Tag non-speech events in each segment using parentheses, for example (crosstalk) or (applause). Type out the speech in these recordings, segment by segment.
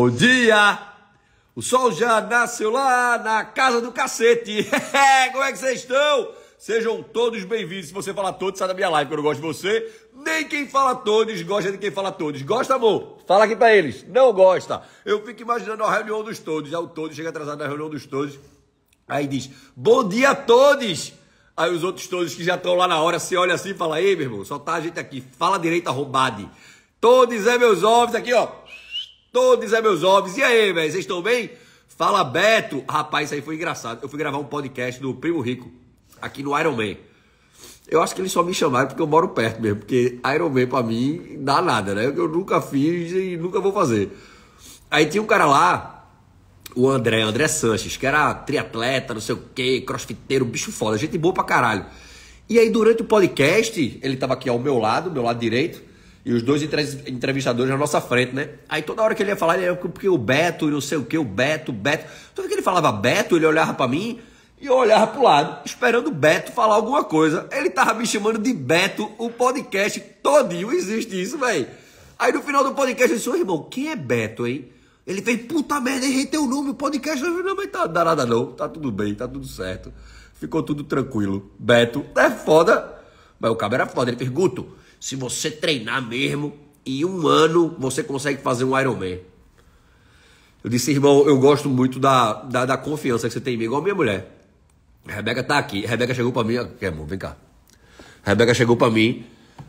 Bom dia! O sol já nasceu lá na casa do cacete. (laughs) Como é que vocês estão? Sejam todos bem-vindos. Se você fala todos, sai da minha live, que eu não gosto de você. Nem quem fala todos gosta de quem fala todos. Gosta, amor? Fala aqui pra eles. Não gosta. Eu fico imaginando a reunião dos todos. Já o todo chega atrasado na reunião dos todos. Aí diz, bom dia a todos. Aí os outros todos que já estão lá na hora, se olha assim e fala, ei, meu irmão, só tá a gente aqui. Fala direito, arrombade. Todos é meus ovos aqui, ó. Todos é meus ovos. E aí, velho? Vocês estão bem? Fala, Beto. Rapaz, isso aí foi engraçado. Eu fui gravar um podcast do Primo Rico, aqui no Iron Man. Eu acho que eles só me chamaram porque eu moro perto mesmo. Porque Iron Man pra mim dá nada, né? Eu nunca fiz e nunca vou fazer. Aí tinha um cara lá, o André, André Sanches, que era triatleta, não sei o quê, crossfiteiro, bicho foda, gente boa pra caralho. E aí durante o podcast, ele tava aqui ao meu lado, meu lado direito. E os dois entrevistadores na nossa frente, né? Aí toda hora que ele ia falar, ele ia, é porque o Beto, não sei o que, o Beto, Beto. Toda vez que ele falava Beto, ele olhava para mim e eu olhava pro lado, esperando o Beto falar alguma coisa. Ele tava me chamando de Beto o podcast todinho. Existe isso, velho. Aí no final do podcast eu disse, ô irmão, quem é Beto, hein? Ele fez, puta merda, errei teu nome, o podcast. Eu falei, não, mas tá nada não, tá tudo bem, tá tudo certo. Ficou tudo tranquilo. Beto, é foda. Mas o cabo era foda, ele fez, Guto, se você treinar mesmo, em um ano você consegue fazer um Ironman. Eu disse, irmão, eu gosto muito da, da, da confiança que você tem em mim, igual a minha mulher. A Rebeca tá aqui. A Rebeca chegou para mim. Aqui, ah, amor, vem cá. A Rebeca chegou para mim.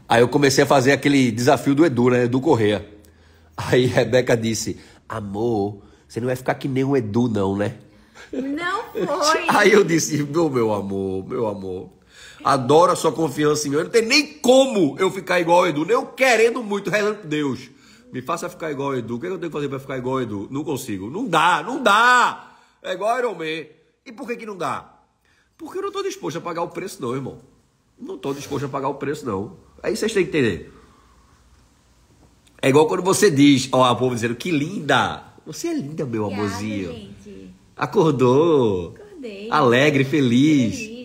Aí eu comecei a fazer aquele desafio do Edu, né? Edu Correia. Aí a Rebeca disse: Amor, você não vai ficar que nem o Edu, não, né? Não foi. Aí eu disse: Meu, meu amor, meu amor. Adoro a sua confiança em mim. Eu não tem nem como eu ficar igual ao Edu, nem eu querendo muito, relando Deus. Me faça ficar igual ao Edu. O que, é que eu tenho que fazer para ficar igual ao Edu? Não consigo. Não dá, não dá. É igual Iron Man. E por que, que não dá? Porque eu não estou disposto a pagar o preço, não, irmão. Não estou disposto a pagar o preço, não. Aí vocês têm que entender. É igual quando você diz, ó, o povo dizendo, que linda! Você é linda, meu Obrigada, amorzinho. Gente. Acordou. Acordei. Alegre, feliz. feliz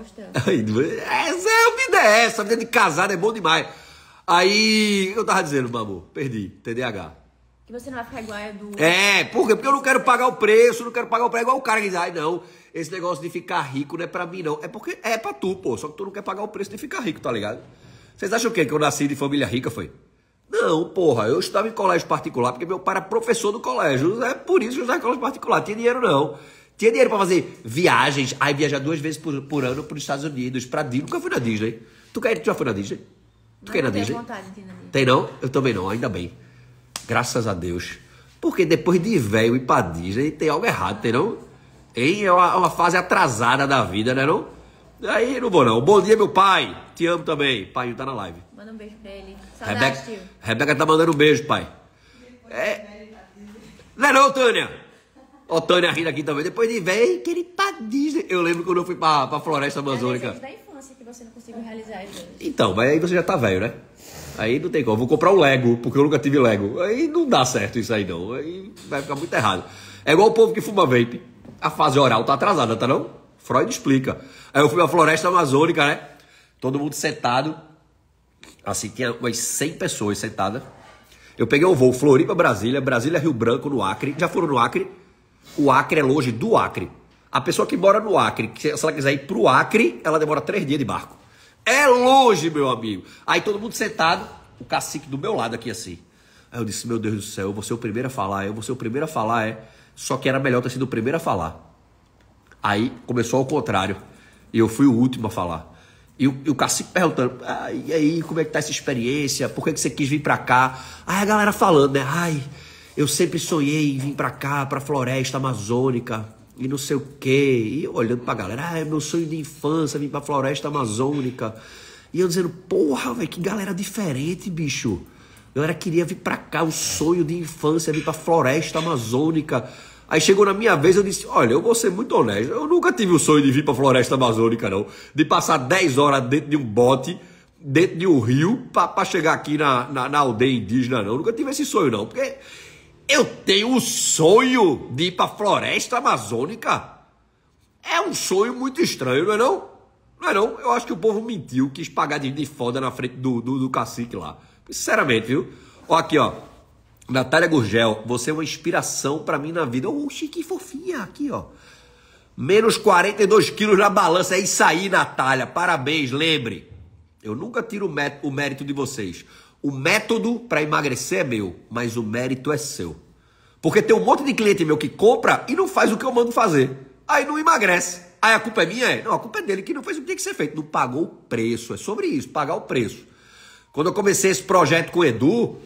gosta. (laughs) essa é a vida é essa, a vida de casado é bom demais. Aí, eu tava dizendo, amor perdi, TDAH. Que você não vai ficar igual a do... É, por quê? Porque eu não quero pagar o preço, não quero pagar o preço. Igual o cara que diz, ai não, esse negócio de ficar rico não é pra mim não. É porque é pra tu, pô, só que tu não quer pagar o preço de ficar rico, tá ligado? Vocês acham o quê? Que eu nasci de família rica, foi? Não, porra, eu estudava em colégio particular porque meu pai era professor do colégio. É por isso que eu estudava em colégio particular. Tinha dinheiro não. Tinha dinheiro para fazer viagens, aí viajar duas vezes por, por ano para os Estados Unidos, para Disney. Nunca fui na Disney. Tu, quer, tu já foi na Disney? Tu não quer ir na Disney? Vontade na Disney? Tem não? Eu também não, ainda bem. Graças a Deus. Porque depois de velho ir pra Disney, tem algo errado, tem não? Hein? É uma, uma, fase atrasada da vida, né não? Aí não vou não. Bom dia, meu pai. Te amo também. Pai, tá na live. Manda um beijo pra ele. Saudade, Rebeca, tio. Rebeca tá mandando um beijo, pai. é... Não é não, Tânia? Ó, Tânia rindo aqui também. Depois de velho, que ele tá Disney. Eu lembro quando eu fui pra, pra Floresta é Amazônica. É da infância que você não conseguiu realizar isso. Então, mas aí você já tá velho, né? Aí não tem como. Vou comprar o um Lego, porque eu nunca tive Lego. Aí não dá certo isso aí, não. Aí vai ficar muito errado. É igual o povo que fuma vape. A fase oral tá atrasada, tá não? Freud explica. Aí eu fui pra Floresta Amazônica, né? Todo mundo sentado. Assim, tinha umas 100 pessoas sentadas. Eu peguei um voo Floripa, Brasília, Brasília, Rio Branco, no Acre. Já foram no Acre? O Acre é longe do Acre. A pessoa que mora no Acre, que se ela quiser ir pro Acre, ela demora três dias de barco. É longe, meu amigo. Aí todo mundo sentado, o cacique do meu lado aqui assim. Aí eu disse, meu Deus do céu, eu vou ser o primeiro a falar, eu vou ser o primeiro a falar, é. Só que era melhor ter sido o primeiro a falar. Aí começou ao contrário. E eu fui o último a falar. E o, e o cacique perguntando, ah, e aí, como é que tá essa experiência? Por que, que você quis vir pra cá? Aí a galera falando, né? Ai, eu sempre sonhei em vir para cá, para floresta amazônica e não sei o quê. E eu olhando pra galera, ah, é meu sonho de infância, vir pra floresta amazônica. E eu dizendo, porra, velho, que galera diferente, bicho. Eu era queria vir pra cá, o sonho de infância, vir pra floresta amazônica. Aí chegou na minha vez, eu disse: Olha, eu vou ser muito honesto. Eu nunca tive o sonho de vir para floresta amazônica, não. De passar 10 horas dentro de um bote, dentro de um rio, para chegar aqui na, na, na, aldeia indígena, não. Eu nunca tive esse sonho, não. Porque eu tenho o sonho de ir para a floresta amazônica. É um sonho muito estranho, não é não? Não é não? Eu acho que o povo mentiu, quis pagar de, foda na frente do, do, do cacique lá. Sinceramente, viu? Ó aqui, ó. Natália Gurgel, você é uma inspiração para mim na vida. Oxi, que fofinha aqui, ó. Menos 42 quilos na balança. É isso aí, Natália. Parabéns, lembre. Eu nunca tiro o mérito de vocês. O método para emagrecer é meu, mas o mérito é seu. Porque tem um monte de cliente meu que compra e não faz o que eu mando fazer. Aí não emagrece. Aí a culpa é minha? É? Não, a culpa é dele que não fez o que tinha é que ser feito. Não pagou o preço. É sobre isso, pagar o preço. Quando eu comecei esse projeto com o Edu,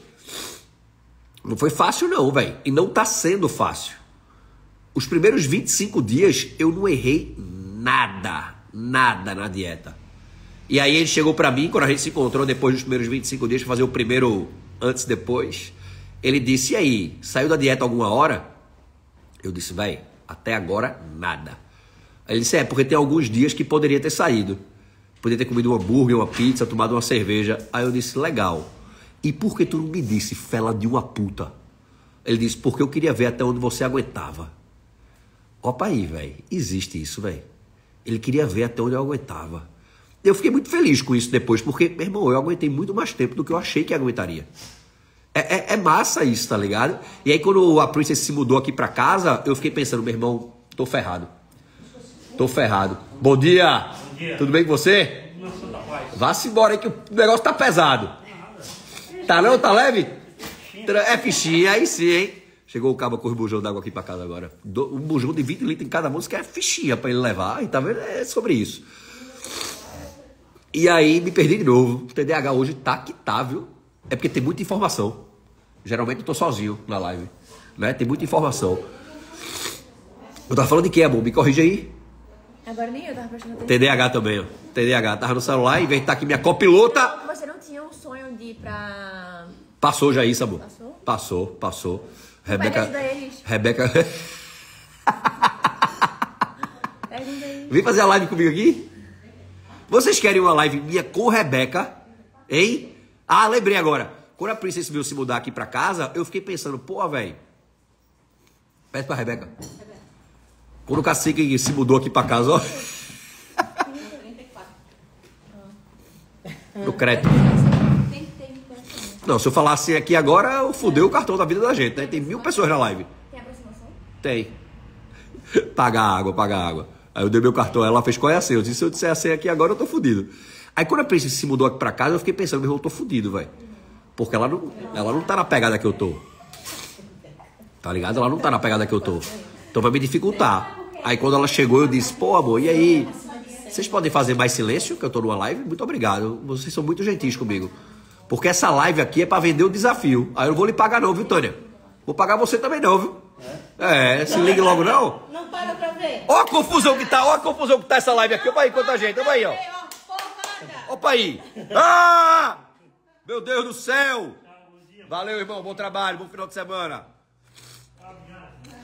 não foi fácil não, velho. E não tá sendo fácil. Os primeiros 25 dias eu não errei nada, nada na dieta. E aí ele chegou para mim, quando a gente se encontrou depois dos primeiros 25 dias para fazer o primeiro antes depois, ele disse: "E aí, saiu da dieta alguma hora?" Eu disse: "Véi, até agora nada". Aí ele disse: "É, porque tem alguns dias que poderia ter saído. Poderia ter comido um hambúrguer, uma pizza, tomado uma cerveja". Aí eu disse: "Legal. E por que tu não me disse, fela de uma puta?" Ele disse: "Porque eu queria ver até onde você aguentava". Opa aí, velho. Existe isso, velho. Ele queria ver até onde eu aguentava. Eu fiquei muito feliz com isso depois, porque, meu irmão, eu aguentei muito mais tempo do que eu achei que aguentaria. É, é, é massa isso, tá ligado? E aí, quando a Princess se mudou aqui pra casa, eu fiquei pensando, meu irmão, tô ferrado. Tô ferrado. Bom dia! Bom dia. Tudo bem com você? Tá Vá-se embora aí que o negócio tá pesado. Tá não? Tá leve? É, é fichinha, aí sim, hein? Chegou o cabo com os bujão d'água aqui pra casa agora. Um bujão de 20 litros em cada mão, que é fichinha pra ele levar. E tá vendo? É sobre isso. E aí me perdi de novo. O TDAH hoje tá que tá, viu? É porque tem muita informação. Geralmente eu tô sozinho na live. Né? Tem muita informação. Eu tava falando de que, amor? Me corrija aí. Agora nem eu tava prestando atenção. TDAH também, ó. TDAH. Tava no celular, em vez de estar tá aqui minha copilota. você não tinha um sonho de ir pra. Passou já isso, amor. Passou? Passou, passou. Rebeca. Rebeca. (laughs) Vem fazer a live comigo aqui? Vocês querem uma live minha com Rebeca? Hein? Ah, lembrei agora. Quando a Princesa veio se mudar aqui pra casa, eu fiquei pensando, pô, velho. Pede pra Rebeca. Quando o cacique se mudou aqui pra casa, ó. (laughs) No crédito. Não, se eu falasse aqui agora, eu fudeu o cartão da vida da gente, né? Tem mil pessoas na live. Tem aproximação? Tem. Pagar água, paga água. Aí eu dei meu cartão, ela fez qual é a senha? Eu disse, se eu disser a senha aqui agora, eu tô fudido. Aí quando a princesa se mudou aqui pra casa, eu fiquei pensando, meu irmão, eu tô fudido, velho. Porque ela não, ela não tá na pegada que eu tô. Tá ligado? Ela não tá na pegada que eu tô. Então vai me dificultar. Aí quando ela chegou, eu disse, pô, amor, e aí? Vocês podem fazer mais silêncio, que eu tô numa live? Muito obrigado. Vocês são muito gentis comigo. Porque essa live aqui é para vender o desafio. Aí eu não vou lhe pagar não, viu, Tânia? Vou pagar você também não, viu? É, é se liga logo não. Não para pra ver. Ó a confusão que tá, ó a confusão que tá essa live aqui. Opa aí, quanta gente. Opa aí, ó. Opa aí. Ah! Meu Deus do céu. Valeu, irmão. Bom trabalho. Bom final de semana.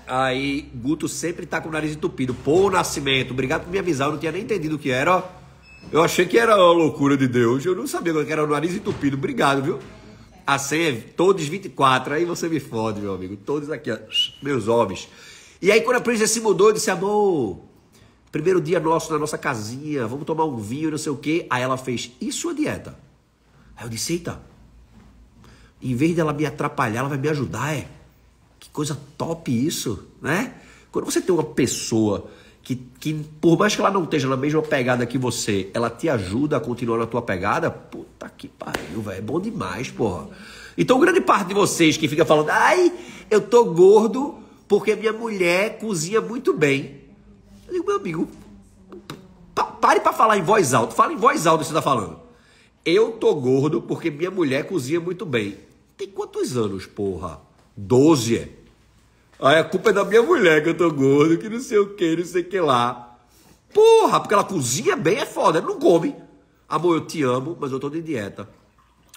Aí, Guto sempre tá com o nariz entupido. Pô, Nascimento, obrigado por me avisar. Eu não tinha nem entendido o que era. Eu achei que era a loucura de Deus. Eu não sabia que era o nariz entupido. Obrigado, viu? A senha é todos 24. Aí você me fode, meu amigo. Todos aqui, ó, meus homens. E aí, quando a princesa se mudou, eu disse: amor, primeiro dia nosso na nossa casinha, vamos tomar um vinho, não sei o quê. Aí ela fez: e sua dieta? Aí eu disse: eita, em vez dela me atrapalhar, ela vai me ajudar, é? Que coisa top isso, né? Quando você tem uma pessoa que, que por mais que ela não esteja na mesma pegada que você, ela te ajuda a continuar na tua pegada, puta que pariu, velho. É bom demais, porra. Então, grande parte de vocês que fica falando, ai, eu tô gordo porque minha mulher cozinha muito bem. Eu digo, meu amigo, pare para falar em voz alta. Fala em voz alta o que você tá falando. Eu tô gordo porque minha mulher cozinha muito bem. Tem quantos anos, porra? Doze. É? Aí a culpa é da minha mulher que eu tô gordo, que não sei o que, não sei o que lá. Porra, porque ela cozinha bem, é foda, ela não come. Amor, eu te amo, mas eu tô de dieta.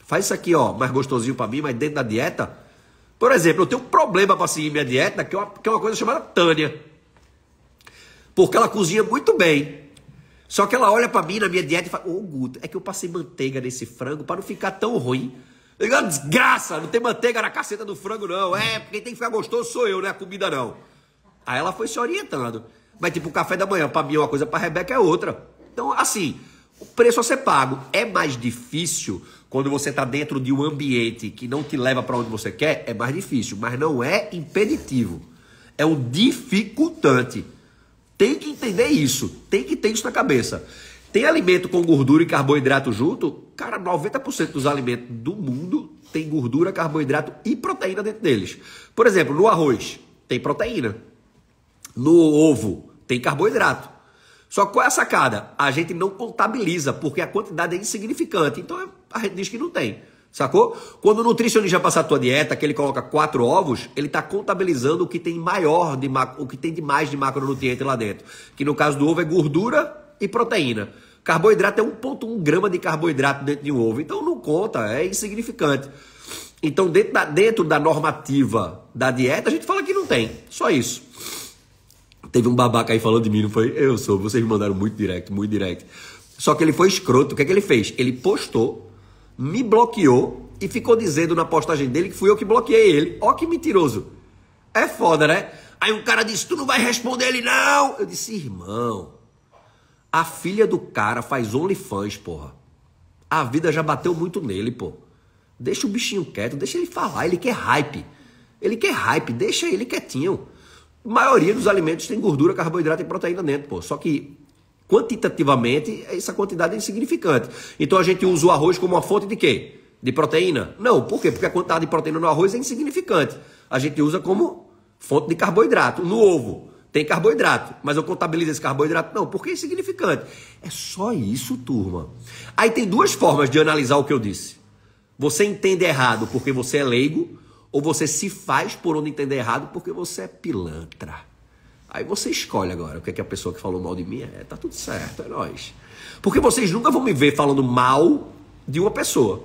Faz isso aqui, ó, mais gostosinho para mim, mas dentro da dieta. Por exemplo, eu tenho um problema para seguir minha dieta, que é, uma, que é uma coisa chamada Tânia. Porque ela cozinha muito bem. Só que ela olha para mim na minha dieta e fala: Ô, oh, Guto, é que eu passei manteiga nesse frango para não ficar tão ruim. É uma desgraça, não tem manteiga na caceta do frango, não. É, quem tem que ficar gostoso sou eu, não é a comida, não. Aí ela foi se orientando. Mas, tipo, o café da manhã, para mim é uma coisa, para Rebeca é outra. Então, assim, o preço a ser pago é mais difícil quando você está dentro de um ambiente que não te leva para onde você quer, é mais difícil, mas não é impeditivo. É um dificultante. Tem que entender isso, tem que ter isso na cabeça. Tem alimento com gordura e carboidrato junto? Cara, 90% dos alimentos do mundo tem gordura, carboidrato e proteína dentro deles. Por exemplo, no arroz tem proteína. No ovo tem carboidrato. Só qual é a sacada? A gente não contabiliza, porque a quantidade é insignificante. Então a gente diz que não tem. Sacou? Quando o nutricionista passar a tua dieta, que ele coloca quatro ovos, ele está contabilizando o que tem maior de o que tem de mais de macronutriente lá dentro. Que no caso do ovo é gordura, e proteína. Carboidrato é 1,1 grama de carboidrato dentro de um ovo. Então não conta, é insignificante. Então, dentro da, dentro da normativa da dieta, a gente fala que não tem. Só isso. Teve um babaca aí falando de mim, não foi? Eu sou, vocês me mandaram muito direto, muito direto. Só que ele foi escroto. O que é que ele fez? Ele postou, me bloqueou e ficou dizendo na postagem dele que fui eu que bloqueei ele. Ó que mentiroso. É foda, né? Aí um cara disse, tu não vai responder ele não. Eu disse, irmão, a filha do cara faz OnlyFans, porra. A vida já bateu muito nele, pô. Deixa o bichinho quieto, deixa ele falar, ele quer hype. Ele quer hype, deixa ele quietinho. A maioria dos alimentos tem gordura, carboidrato e proteína dentro, pô. Só que quantitativamente essa quantidade é insignificante. Então a gente usa o arroz como uma fonte de quê? De proteína? Não, por quê? Porque a quantidade de proteína no arroz é insignificante. A gente usa como fonte de carboidrato, no ovo. Tem carboidrato, mas eu contabilizo esse carboidrato? Não, porque é insignificante. É só isso, turma. Aí tem duas formas de analisar o que eu disse. Você entende errado porque você é leigo, ou você se faz por onde entender errado porque você é pilantra. Aí você escolhe agora o que é que a pessoa que falou mal de mim é. Tá tudo certo, é nós. Porque vocês nunca vão me ver falando mal de uma pessoa.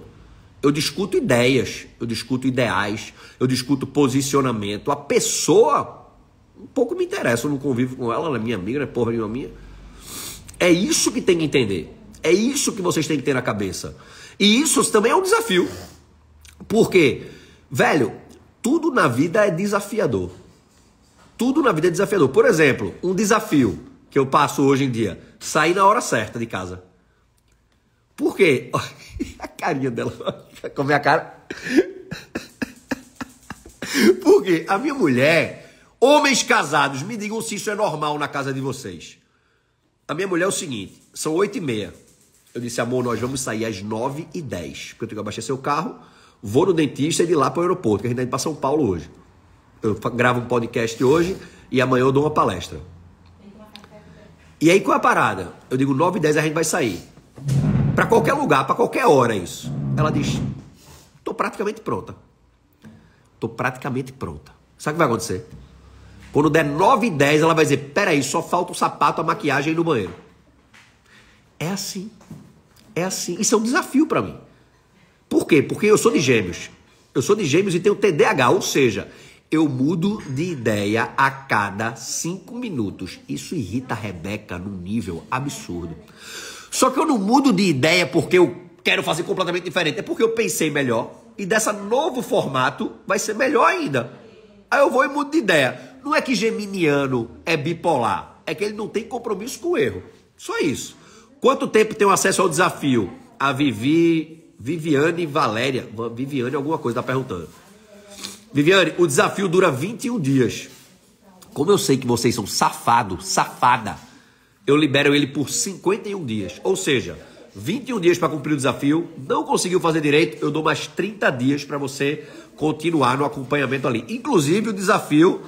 Eu discuto ideias, eu discuto ideais, eu discuto posicionamento. A pessoa um pouco me interessa, eu não convivo com ela, ela é minha amiga, é porra nenhuma minha. É isso que tem que entender. É isso que vocês têm que ter na cabeça. E isso também é um desafio. Porque, velho, tudo na vida é desafiador. Tudo na vida é desafiador. Por exemplo, um desafio que eu passo hoje em dia: sair na hora certa de casa. Por quê? (laughs) A carinha dela. (laughs) Com a minha cara. (laughs) Porque a minha mulher Homens casados, me digam se isso é normal na casa de vocês. A minha mulher é o seguinte: são 8 e meia. Eu disse, amor, nós vamos sair às 9 e 10 Porque eu tenho que abastecer o carro, vou no dentista e de lá para o aeroporto, que a gente está indo para São Paulo hoje. Eu gravo um podcast hoje e amanhã eu dou uma palestra. E aí qual é a parada? Eu digo, 9 e 10 a gente vai sair. Para qualquer lugar, para qualquer hora é isso. Ela diz, tô praticamente pronta. Tô praticamente pronta. Sabe o que vai acontecer? Quando der 9 e 10, ela vai dizer: peraí, só falta o sapato, a maquiagem e no banheiro. É assim. É assim. Isso é um desafio para mim. Por quê? Porque eu sou de gêmeos. Eu sou de gêmeos e tenho TDAH, ou seja, eu mudo de ideia a cada cinco minutos. Isso irrita a Rebeca num nível absurdo. Só que eu não mudo de ideia porque eu quero fazer completamente diferente. É porque eu pensei melhor e dessa novo formato vai ser melhor ainda. Aí eu vou e mudo de ideia. Não é que geminiano é bipolar, é que ele não tem compromisso com o erro. Só isso. Quanto tempo tem acesso ao desafio? A Vivi, Viviane Valéria, Viviane alguma coisa, tá perguntando. Viviane, o desafio dura 21 dias. Como eu sei que vocês são safado, safada, eu libero ele por 51 dias. Ou seja, 21 dias para cumprir o desafio, não conseguiu fazer direito, eu dou mais 30 dias para você continuar no acompanhamento ali. Inclusive o desafio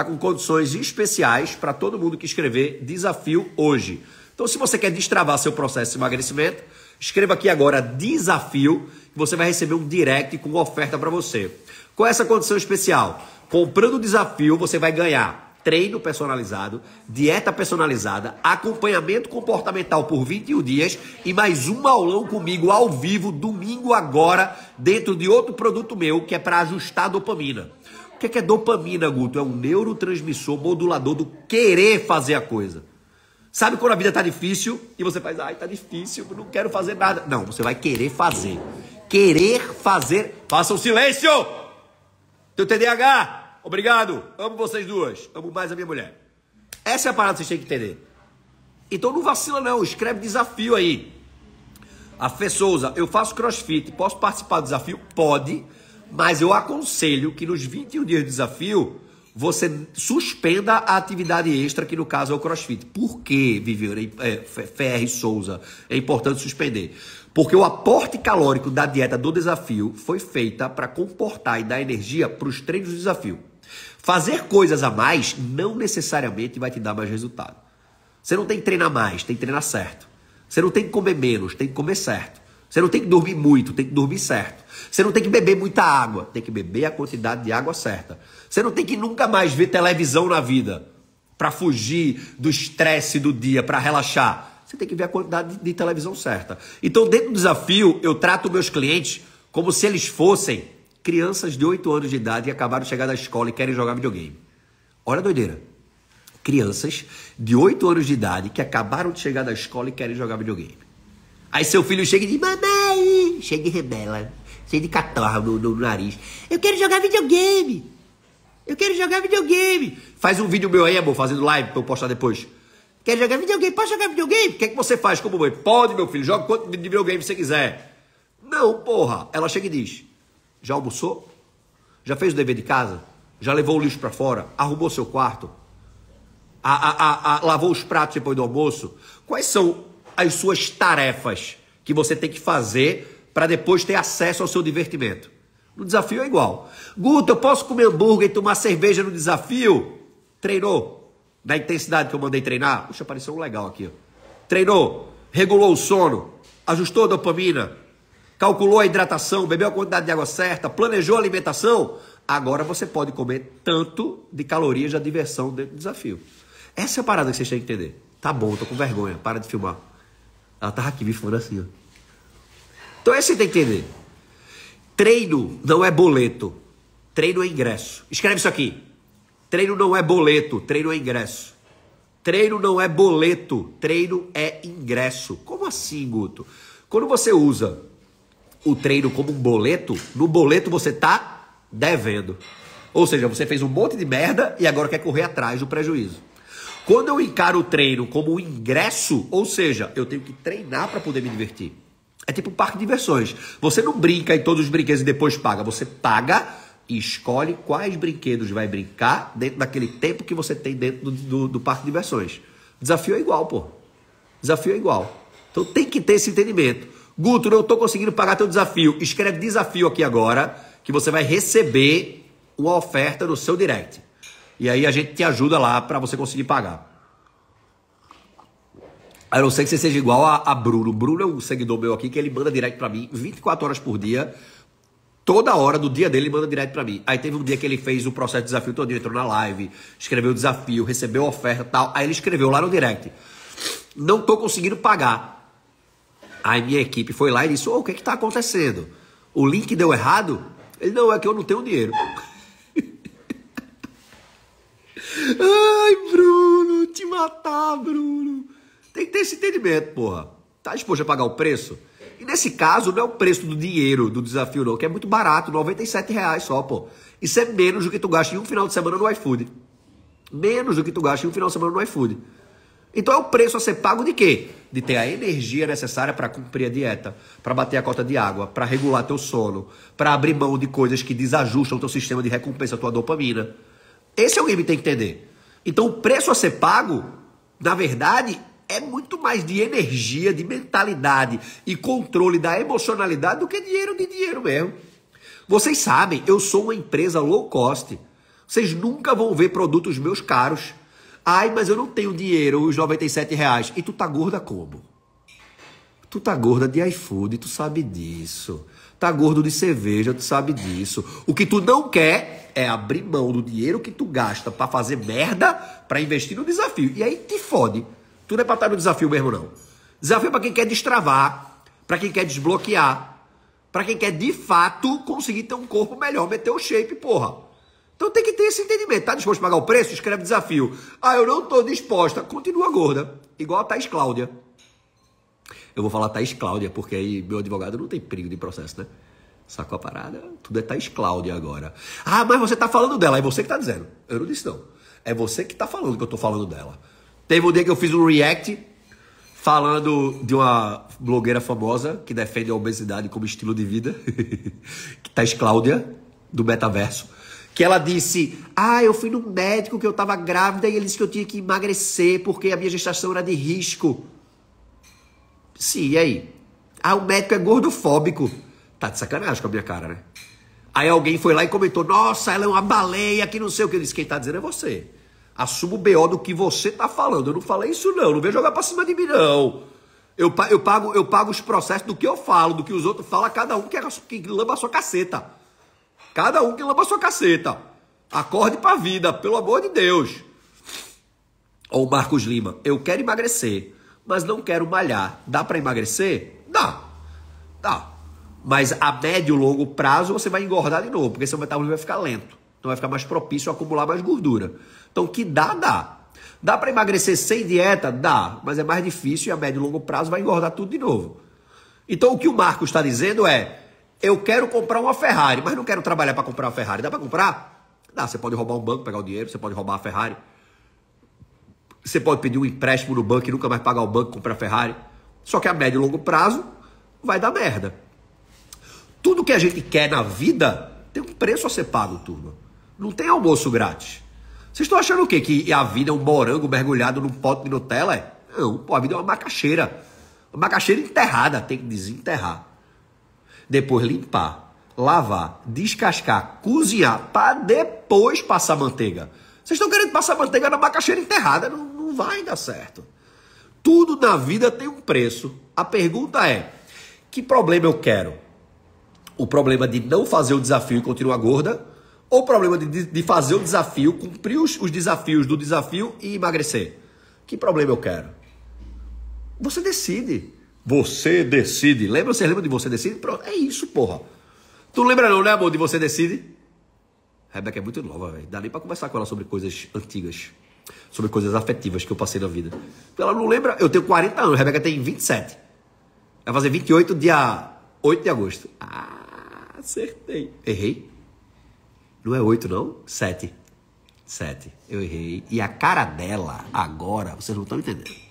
está com condições especiais para todo mundo que escrever desafio hoje. Então, se você quer destravar seu processo de emagrecimento, escreva aqui agora desafio, e você vai receber um direct com uma oferta para você. Com essa condição especial? Comprando o desafio, você vai ganhar treino personalizado, dieta personalizada, acompanhamento comportamental por 21 dias e mais um aulão comigo ao vivo, domingo agora, dentro de outro produto meu, que é para ajustar a dopamina. O que é, que é dopamina, Guto? É um neurotransmissor modulador do querer fazer a coisa. Sabe quando a vida tá difícil e você faz, ai, tá difícil, não quero fazer nada. Não, você vai querer fazer. Querer fazer. Faça um silêncio! Teu TDAH! Obrigado! Amo vocês duas. Amo mais a minha mulher. Essa é a parada que vocês têm que entender. Então não vacila, não. Escreve desafio aí. A Fê Souza, eu faço crossfit, posso participar do desafio? Pode. Mas eu aconselho que nos 21 dias de desafio, você suspenda a atividade extra, que no caso é o crossfit. Por que, Viviane, é, Ferre Souza, é importante suspender? Porque o aporte calórico da dieta do desafio foi feita para comportar e dar energia para os treinos do desafio. Fazer coisas a mais não necessariamente vai te dar mais resultado. Você não tem que treinar mais, tem que treinar certo. Você não tem que comer menos, tem que comer certo. Você não tem que dormir muito, tem que dormir certo. Você não tem que beber muita água, tem que beber a quantidade de água certa. Você não tem que nunca mais ver televisão na vida para fugir do estresse do dia, para relaxar. Você tem que ver a quantidade de televisão certa. Então, dentro do desafio, eu trato meus clientes como se eles fossem crianças de 8 anos de idade e acabaram de chegar da escola e querem jogar videogame. Olha a doideira. Crianças de 8 anos de idade que acabaram de chegar da escola e querem jogar videogame. Aí seu filho chega e diz, mamãe, cheio de rebela, cheio de catarro no, no, nariz. Eu quero jogar videogame. Eu quero jogar videogame. Faz um vídeo meu aí, amor, fazendo live pra eu postar depois. Quer jogar videogame? Pode jogar videogame? O que é que você faz como mãe? Pode, meu filho, joga quanto de videogame você quiser. Não, porra. Ela chega e diz, já almoçou? Já fez o dever de casa? Já levou o lixo para fora? Arrumou seu quarto? A, a, a, lavou os pratos depois do almoço? Quais são as suas tarefas que você tem que fazer para depois ter acesso ao seu divertimento. No desafio é igual. Guto, eu posso comer hambúrguer e tomar cerveja no desafio? Treinou. Na intensidade que eu mandei treinar? Puxa, apareceu um legal aqui. Treinou. Regulou o sono. Ajustou a dopamina. Calculou a hidratação. Bebeu a quantidade de água certa. Planejou a alimentação. Agora você pode comer tanto de calorias da diversão dentro do desafio. Essa é a parada que vocês têm que entender. Tá bom, tô com vergonha. Para de filmar. Ela tava aqui me falando assim, ó. Então é isso que tem que entender. Treino não é boleto. Treino é ingresso. Escreve isso aqui. Treino não é boleto, treino é ingresso. Treino não é boleto, treino é ingresso. Como assim, Guto? Quando você usa o treino como um boleto, no boleto você tá devendo. Ou seja, você fez um monte de merda e agora quer correr atrás do prejuízo. Quando eu encaro o treino como um ingresso, ou seja, eu tenho que treinar para poder me divertir. É tipo um parque de diversões. Você não brinca em todos os brinquedos e depois paga. Você paga e escolhe quais brinquedos vai brincar dentro daquele tempo que você tem dentro do, do, do parque de diversões. Desafio é igual, pô. Desafio é igual. Então tem que ter esse entendimento. Guto, não estou conseguindo pagar teu desafio. Escreve desafio aqui agora, que você vai receber uma oferta no seu direct. E aí a gente te ajuda lá para você conseguir pagar. A não ser que você seja igual a, a Bruno. Bruno é um seguidor meu aqui que ele manda direto para mim 24 horas por dia. Toda hora do dia dele ele manda direto para mim. Aí teve um dia que ele fez o processo de desafio todo dia, entrou na live, escreveu o desafio, recebeu a oferta tal. Aí ele escreveu lá no direct. Não tô conseguindo pagar. Aí minha equipe foi lá e disse: oh, o que que tá acontecendo? O link deu errado? Ele não, é que eu não tenho dinheiro. Ai, Bruno, te matar, Bruno. Tem que ter esse entendimento, porra. Tá disposto a pagar o preço? E nesse caso, não é o preço do dinheiro do desafio, não, que é muito barato, 97 reais só, pô. Isso é menos do que tu gasta em um final de semana no iFood. Menos do que tu gasta em um final de semana no iFood. Então é o preço a ser pago de quê? De ter a energia necessária para cumprir a dieta, para bater a cota de água, para regular teu sono, para abrir mão de coisas que desajustam teu sistema de recompensa, tua dopamina. Esse alguém me tem que entender. Então o preço a ser pago, na verdade, é muito mais de energia, de mentalidade e controle da emocionalidade do que dinheiro de dinheiro mesmo. Vocês sabem, eu sou uma empresa low cost. Vocês nunca vão ver produtos meus caros. Ai, mas eu não tenho dinheiro, os 97 reais. E tu tá gorda como? Tu tá gorda de iFood, tu sabe disso. Tá gordo de cerveja, tu sabe disso. O que tu não quer é abrir mão do dinheiro que tu gasta para fazer merda, para investir no desafio. E aí te fode. Tu não é pra estar tá no desafio mesmo, não. Desafio para é pra quem quer destravar, para quem quer desbloquear, para quem quer de fato conseguir ter um corpo melhor, meter o shape, porra. Então tem que ter esse entendimento. Tá disposto a pagar o preço? Escreve desafio. Ah, eu não tô disposta. Continua gorda. Igual a Thais Cláudia. Eu vou falar Thaís Cláudia, porque aí meu advogado não tem perigo de processo, né? Sacou a parada? Tudo é Thaís Cláudia agora. Ah, mas você tá falando dela, é você que tá dizendo. Eu não disse não. É você que tá falando que eu tô falando dela. Teve um dia que eu fiz um react falando de uma blogueira famosa que defende a obesidade como estilo de vida, que (laughs) Thaís Cláudia, do Metaverso, que ela disse: Ah, eu fui no médico que eu tava grávida e ele disse que eu tinha que emagrecer porque a minha gestação era de risco. Sim, e aí? Ah, o médico é gordofóbico. Tá de sacanagem com a minha cara, né? Aí alguém foi lá e comentou: Nossa, ela é uma baleia que não sei o que. Eu disse: Quem tá dizendo é você. Assumo o BO do que você tá falando. Eu não falei isso, não. Não vem jogar pra cima de mim, não. Eu, eu, pago, eu pago os processos do que eu falo, do que os outros falam, cada um que, que lamba a sua caceta. Cada um que lamba a sua caceta. Acorde pra vida, pelo amor de Deus. Ou Marcos Lima, eu quero emagrecer mas não quero malhar. Dá para emagrecer? Dá. Dá. Mas a médio e longo prazo você vai engordar de novo, porque seu metabolismo vai ficar lento. Então vai ficar mais propício a acumular mais gordura. Então que dá, dá. Dá para emagrecer sem dieta? Dá, mas é mais difícil e a médio e longo prazo vai engordar tudo de novo. Então o que o Marco está dizendo é: eu quero comprar uma Ferrari, mas não quero trabalhar para comprar uma Ferrari. Dá para comprar? Dá, você pode roubar um banco, pegar o dinheiro, você pode roubar a Ferrari. Você pode pedir um empréstimo no banco e nunca mais pagar o banco, comprar Ferrari. Só que a médio e longo prazo vai dar merda. Tudo que a gente quer na vida tem um preço a ser pago, turma. Não tem almoço grátis. Vocês estão achando o quê? Que a vida é um morango mergulhado num pote de Nutella? É? Não, pô, a vida é uma macaxeira. Uma macaxeira enterrada, tem que desenterrar. Depois limpar, lavar, descascar, cozinhar, para depois passar manteiga. Vocês estão querendo passar manteiga na macaxeira enterrada, não, não vai dar certo. Tudo na vida tem um preço. A pergunta é: que problema eu quero? O problema de não fazer o desafio e continuar gorda? Ou o problema de, de fazer o desafio, cumprir os, os desafios do desafio e emagrecer? Que problema eu quero? Você decide. Você decide. Lembra? Você lembra de você decide? é isso, porra. Tu lembra não, né, amor, de você decide? Rebeca é muito nova, velho. Dá nem pra conversar com ela sobre coisas antigas sobre coisas afetivas que eu passei na vida. Ela não lembra, eu tenho 40 anos, a Rebeca tem 27. Vai fazer 28 dia 8 de agosto. Ah, acertei. Errei. Não é 8 não, 7. 7. Eu errei. E a cara dela agora, vocês não estão entendendo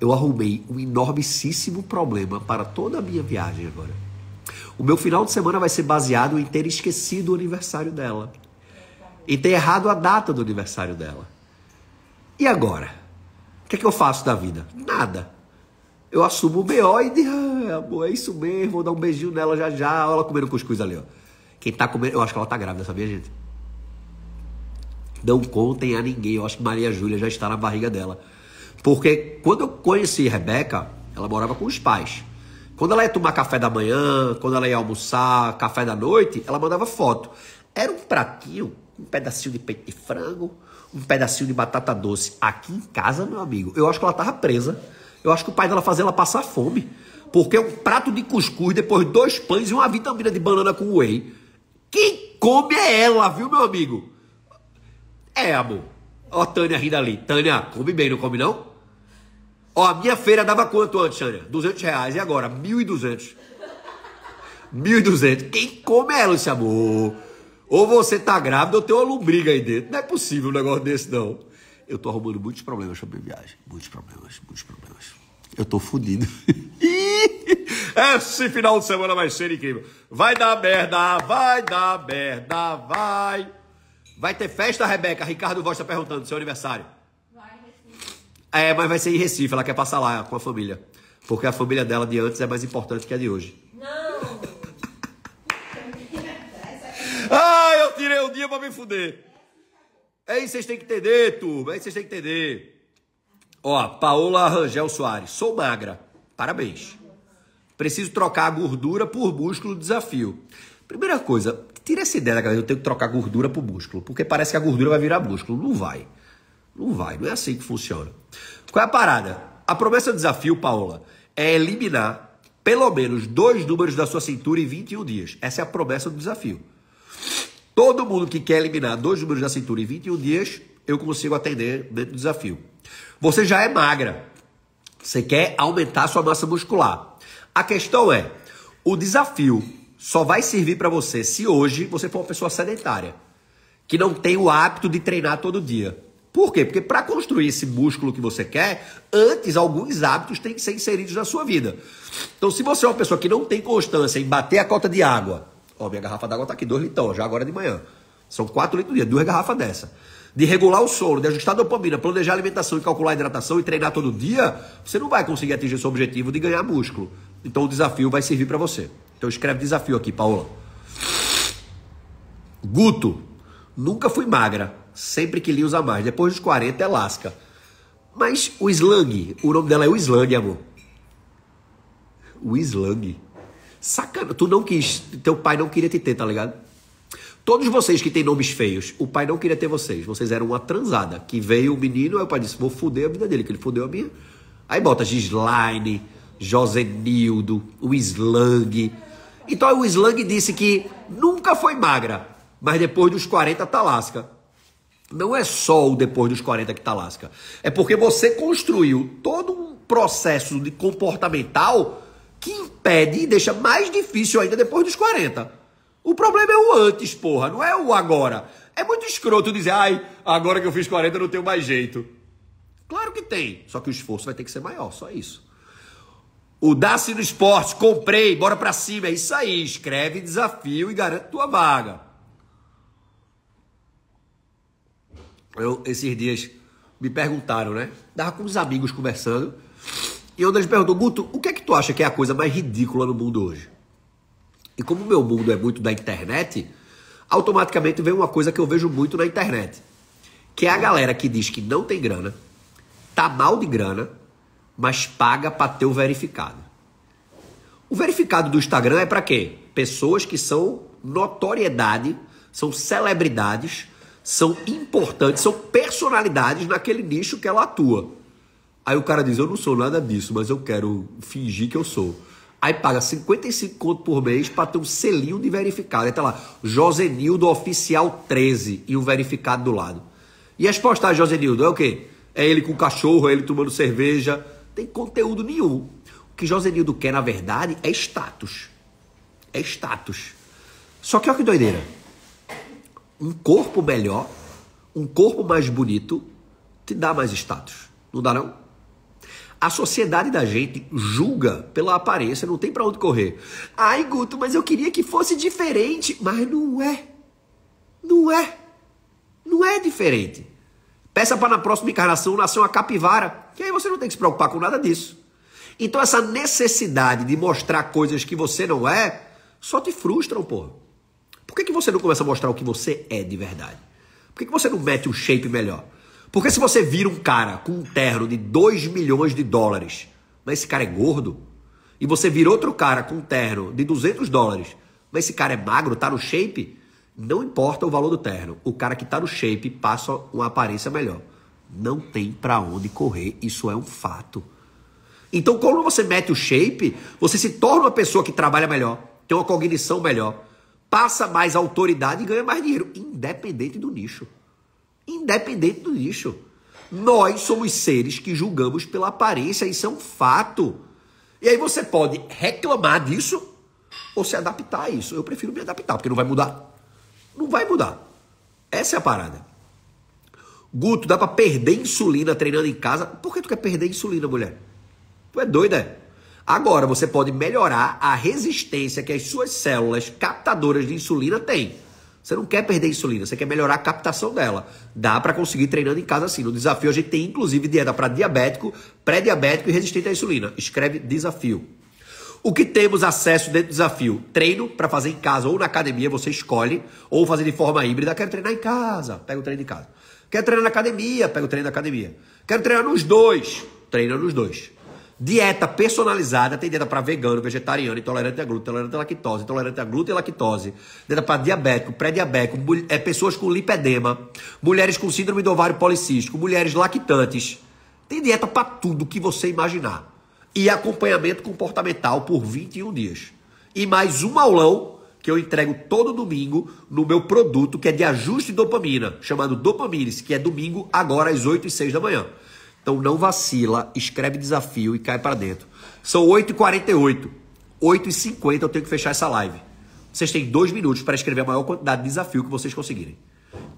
eu arrumei um enormíssimo problema para toda a minha viagem agora. O meu final de semana vai ser baseado em ter esquecido o aniversário dela. E ter errado a data do aniversário dela. E agora? O que é que eu faço da vida? Nada. Eu assumo o BO e digo, ah, amor, é isso mesmo, vou dar um beijinho nela já já. Olha ela comendo cuscuz ali, ó. Quem tá comendo, eu acho que ela tá grávida, sabia, gente? Não contem a ninguém, eu acho que Maria Júlia já está na barriga dela. Porque quando eu conheci Rebeca, ela morava com os pais. Quando ela ia tomar café da manhã, quando ela ia almoçar, café da noite, ela mandava foto. Era um pratinho um pedacinho de peito de frango, um pedacinho de batata doce. Aqui em casa, meu amigo, eu acho que ela tava presa. Eu acho que o pai dela fazia ela passar fome. Porque um prato de cuscuz, depois dois pães e uma vitamina de banana com whey. Quem come é ela, viu, meu amigo? É, amor. Ó, Tânia rindo ali. Tânia, come bem, não come não? Ó, a minha feira dava quanto antes, Tânia? 200 reais. E agora? 1.200. 1.200. Quem come é ela, esse amor? Ou você tá grávida ou tem uma lombriga aí dentro. Não é possível um negócio desse, não. Eu tô arrumando muitos problemas sobre viagem. Muitos problemas, muitos problemas. Eu tô fudido. (laughs) Esse final de semana vai ser incrível. Vai dar merda, vai dar merda, vai. Vai ter festa, Rebeca. Ricardo Voz tá perguntando, seu aniversário. Vai, Recife. É, mas vai ser em Recife. Ela quer passar lá com a família. Porque a família dela de antes é mais importante que a de hoje. Ah, eu tirei o dia para me fuder. É isso que vocês têm que entender, turma. É isso que vocês têm que entender. Ó, Paola Rangel Soares. Sou magra. Parabéns. Preciso trocar a gordura por músculo desafio. Primeira coisa, tira essa ideia da galera, eu tenho que trocar gordura por músculo, porque parece que a gordura vai virar músculo. Não vai. Não vai, não é assim que funciona. Qual é a parada? A promessa do desafio, Paola, é eliminar pelo menos dois números da sua cintura em 21 dias. Essa é a promessa do desafio. Todo mundo que quer eliminar dois números da cintura em 21 dias, eu consigo atender dentro do desafio. Você já é magra. Você quer aumentar sua massa muscular. A questão é, o desafio só vai servir para você se hoje você for uma pessoa sedentária, que não tem o hábito de treinar todo dia. Por quê? Porque para construir esse músculo que você quer, antes alguns hábitos têm que ser inseridos na sua vida. Então, se você é uma pessoa que não tem constância em bater a cota de água, Ó, minha garrafa d'água tá aqui, dois litros, já agora de manhã. São quatro litros do dia, duas garrafas dessa. De regular o sono, de ajustar a dopamina, planejar a alimentação e calcular a hidratação e treinar todo dia, você não vai conseguir atingir seu objetivo de ganhar músculo. Então o desafio vai servir para você. Então escreve desafio aqui, Paola. Guto, nunca fui magra, sempre que li usa mais. Depois dos 40 é lasca. Mas o Slang, o nome dela é o Slang, amor. O Slang. Sacana. Tu não quis, teu pai não queria te ter, tá ligado? Todos vocês que têm nomes feios, o pai não queria ter vocês. Vocês eram uma transada. Que veio o menino, aí o pai disse: vou fuder a vida dele, que ele fudeu a minha. Aí bota Gislaine, Josenildo, o Slang. Então o Slang disse que nunca foi magra, mas depois dos 40 tá lasca. Não é só o depois dos 40 que tá lasca. É porque você construiu todo um processo de comportamental que impede e deixa mais difícil ainda depois dos 40. O problema é o antes, porra, não é o agora. É muito escroto dizer, ai, agora que eu fiz 40 eu não tenho mais jeito. Claro que tem, só que o esforço vai ter que ser maior, só isso. O Dácio no Esporte, comprei, bora pra cima, é isso aí. Escreve desafio e garante tua vaga. Eu, esses dias, me perguntaram, né? Dava com os amigos conversando. E Ondas perguntou, Guto, o que é que tu acha que é a coisa mais ridícula no mundo hoje? E como o meu mundo é muito da internet, automaticamente vem uma coisa que eu vejo muito na internet. Que é a galera que diz que não tem grana, tá mal de grana, mas paga para ter o verificado. O verificado do Instagram é para quê? Pessoas que são notoriedade, são celebridades, são importantes, são personalidades naquele nicho que ela atua. Aí o cara diz: Eu não sou nada disso, mas eu quero fingir que eu sou. Aí paga 55 conto por mês para ter um selinho de verificado. Aí tá lá, Josenildo Oficial 13 e o verificado do lado. E as postagens de Josenildo é o quê? É ele com o cachorro, é ele tomando cerveja. Tem conteúdo nenhum. O que Josenildo quer, na verdade, é status. É status. Só que olha que doideira. Um corpo melhor, um corpo mais bonito, te dá mais status. Não dá não? A sociedade da gente julga pela aparência, não tem para onde correr. Ai, Guto, mas eu queria que fosse diferente. Mas não é. Não é. Não é diferente. Peça para na próxima encarnação nascer uma capivara, que aí você não tem que se preocupar com nada disso. Então essa necessidade de mostrar coisas que você não é, só te frustram, pô. Por que, que você não começa a mostrar o que você é de verdade? Por que, que você não mete um shape melhor? Porque se você vira um cara com um terno de 2 milhões de dólares, mas esse cara é gordo, e você vira outro cara com um terno de 200 dólares, mas esse cara é magro, tá no shape, não importa o valor do terno. O cara que tá no shape passa uma aparência melhor. Não tem para onde correr, isso é um fato. Então, quando você mete o shape, você se torna uma pessoa que trabalha melhor, tem uma cognição melhor, passa mais autoridade e ganha mais dinheiro, independente do nicho independente do lixo. Nós somos seres que julgamos pela aparência, isso é um fato. E aí você pode reclamar disso ou se adaptar a isso. Eu prefiro me adaptar, porque não vai mudar. Não vai mudar. Essa é a parada. Guto, dá para perder insulina treinando em casa? Por que tu quer perder insulina, mulher? Tu é doida? É? Agora você pode melhorar a resistência que as suas células captadoras de insulina têm. Você não quer perder insulina, você quer melhorar a captação dela. Dá para conseguir treinando em casa assim. No desafio a gente tem inclusive dieta para diabético, pré-diabético e resistente à insulina. Escreve desafio. O que temos acesso dentro do desafio? Treino para fazer em casa ou na academia, você escolhe, ou fazer de forma híbrida. Quero treinar em casa, pega o treino de casa. Quero treinar na academia, pega o treino da academia. Quero treinar nos dois, treina nos dois. Dieta personalizada, tem dieta para vegano, vegetariano, intolerante a glúten, intolerante à lactose, intolerante a glúten e lactose, dieta para diabético, pré-diabético, é, pessoas com lipedema, mulheres com síndrome do ovário policístico, mulheres lactantes. Tem dieta para tudo que você imaginar. E acompanhamento comportamental por 21 dias. E mais um aulão que eu entrego todo domingo no meu produto que é de ajuste de dopamina, chamado Dopamines, que é domingo agora às 8 e 6 da manhã. Então não vacila, escreve desafio e cai para dentro. São 8h48. 8h50 eu tenho que fechar essa live. Vocês têm dois minutos para escrever a maior quantidade de desafio que vocês conseguirem.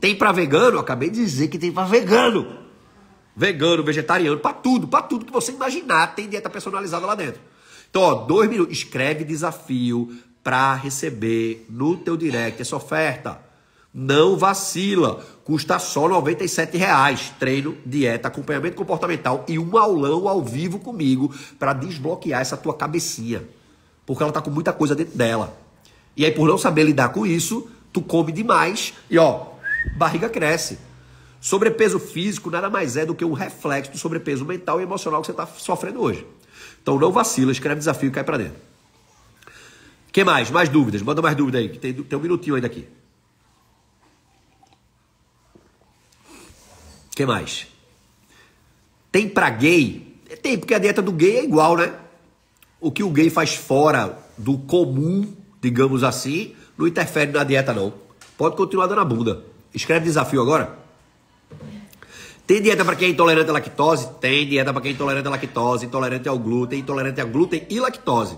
Tem para vegano? Eu acabei de dizer que tem para vegano. Vegano, vegetariano, para tudo, para tudo que você imaginar tem dieta personalizada lá dentro. Então, ó, dois minutos. Escreve desafio para receber no teu direct essa oferta. Não vacila. Custa só R$ reais. Treino, dieta, acompanhamento comportamental e um aulão ao vivo comigo para desbloquear essa tua cabecinha. Porque ela tá com muita coisa dentro dela. E aí, por não saber lidar com isso, tu come demais e ó, barriga cresce. Sobrepeso físico nada mais é do que um reflexo do sobrepeso mental e emocional que você está sofrendo hoje. Então não vacila, escreve desafio e cai para dentro. que mais? Mais dúvidas? Manda mais dúvida aí, que tem, tem um minutinho ainda aqui. que mais? Tem para gay? Tem, porque a dieta do gay é igual, né? O que o gay faz fora do comum, digamos assim, não interfere na dieta, não. Pode continuar dando a bunda. Escreve desafio agora. Tem dieta para quem é intolerante à lactose? Tem dieta para quem é intolerante à lactose, intolerante ao glúten, intolerante a glúten e lactose.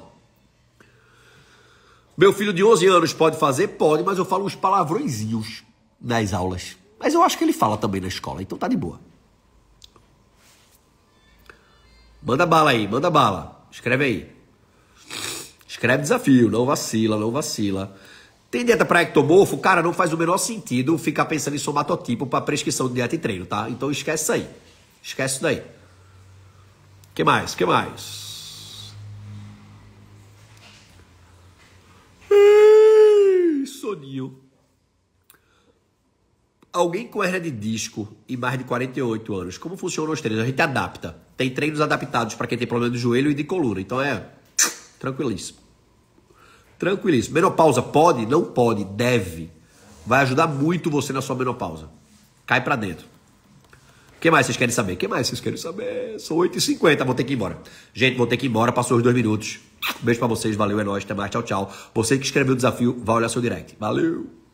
Meu filho de 11 anos pode fazer? Pode, mas eu falo uns palavrõezinhos nas aulas. Mas eu acho que ele fala também na escola, então tá de boa. Manda bala aí, manda bala. Escreve aí. Escreve desafio, não vacila, não vacila. Tem dieta para ectomorfo? Cara, não faz o menor sentido ficar pensando em somatotipo para prescrição de dieta e treino, tá? Então esquece isso aí. Esquece isso daí. que mais? que mais? Soninho. Alguém com hernia de disco e mais de 48 anos, como funcionam os treinos? A gente adapta. Tem treinos adaptados para quem tem problema de joelho e de coluna. Então é tranquilíssimo. Tranquilíssimo. Menopausa pode? Não pode, deve. Vai ajudar muito você na sua menopausa. Cai para dentro. O que mais vocês querem saber? O que mais vocês querem saber? São 8h50, vou ter que ir embora. Gente, vou ter que ir embora, passou os dois minutos. Beijo para vocês, valeu, é nóis, até mais, tchau, tchau. Você que escreveu o desafio, vai olhar seu direct. Valeu!